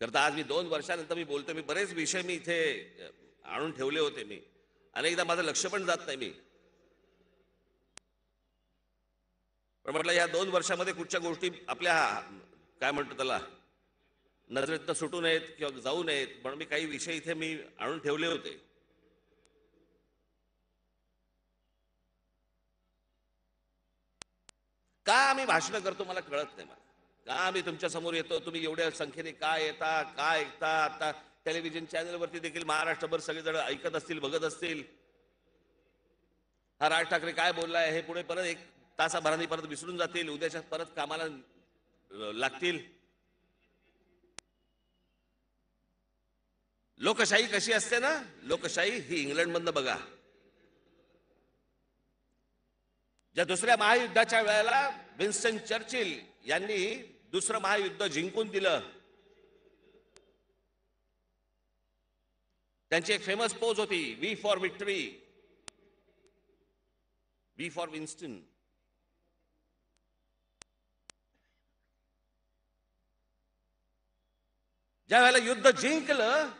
करता आज मी दोन वर्षानंतर मी बोलतो मी बरेच विषय मी इथे आणून ठेवले होते मी अनेकदा माझं लक्ष पण जात नाही मी पण म्हटलं या दोन वर्षामध्ये कुठच्या गोष्टी आपल्या काय म्हणतो त्याला नजरेतनं सुटू नयेत किंवा जाऊ नयेत म्हणून मी काही विषय इथे मी आणून ठेवले होते का आम्ही भाषण करतो मला कळत नाही मला का मी तुमच्या समोर येतो तुम्ही एवढ्या संख्येने काय येता काय ऐकता आता टेलिव्हिजन चॅनलवरती देखील महाराष्ट्रभर सगळेजण ऐकत असतील बघत असतील हा राज ठाकरे काय बोललाय हे पुढे परत एक तासाभराने परत विसरून जातील उद्याच्या परत कामाला लागतील लोकशाही कशी असते ना लोकशाही ही इंग्लंडमधनं बघा ज्या दुसऱ्या महायुद्धाच्या वेळेला विन्स्टन चर्चिल यांनी दुसरं महायुद्ध जिंकून दिलं त्यांची एक फेमस पोज होती V for victory V for Winston ज्या वेळेला युद्ध जिंकलं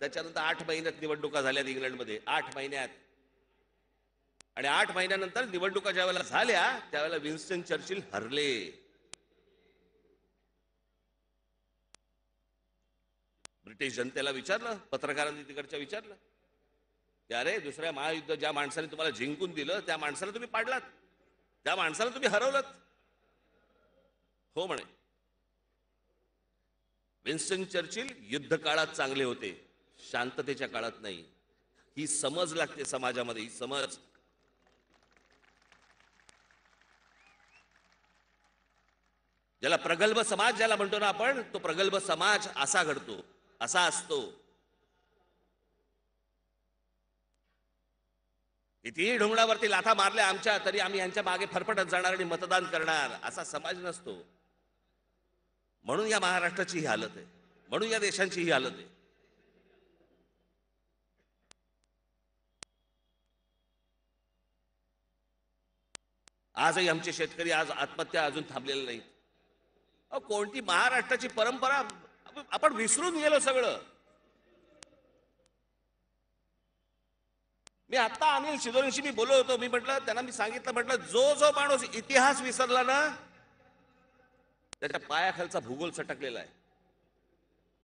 त्याच्यानंतर आठ महिन्यात निवडणुका झाल्यात इंग्लंडमध्ये आठ महिन्यात आणि आठ महिन्यानंतर निवडणुका ज्या वेळेला झाल्या त्यावेळेला विन्स्टन चर्चिल हरले ब्रिटिश जनतेला विचारलं पत्रकारांनी तिकडच्या विचारलं की अरे दुसऱ्या महायुद्ध ज्या माणसाने तुम्हाला जिंकून दिलं त्या माणसाला तुम्ही पाडलात त्या माणसाला तुम्ही हरवलात हो म्हणे विन्स्टन चर्चिल युद्ध काळात चांगले होते शांततेच्या काळात नाही ही समज लागते समाजामध्ये ही समज ज्याला प्रगल्भ समाज ज्याला म्हणतो ना आपण तो प्रगल्भ समाज असा घडतो असा असतो कितीही ढोंगणावरती लाथा मारल्या आमच्या तरी आम्ही यांच्या मागे फरफटत जाणार आणि मतदान करणार असा समाज नसतो म्हणून या महाराष्ट्राची ही हालत आहे म्हणून या देशांची ही हालत आहे आजही आमचे शेतकरी आज आत्महत्या अजून थांबलेल्या नाहीत कोणती महाराष्ट्राची परंपरा आपण विसरून गेलो सगळं मी आता अनिल शिजोरीशी मी बोललो होतो मी म्हटलं त्यांना मी सांगितलं म्हटलं जो जो माणूस इतिहास विसरला ना त्याच्या पायाखालचा भूगोल सटकलेला आहे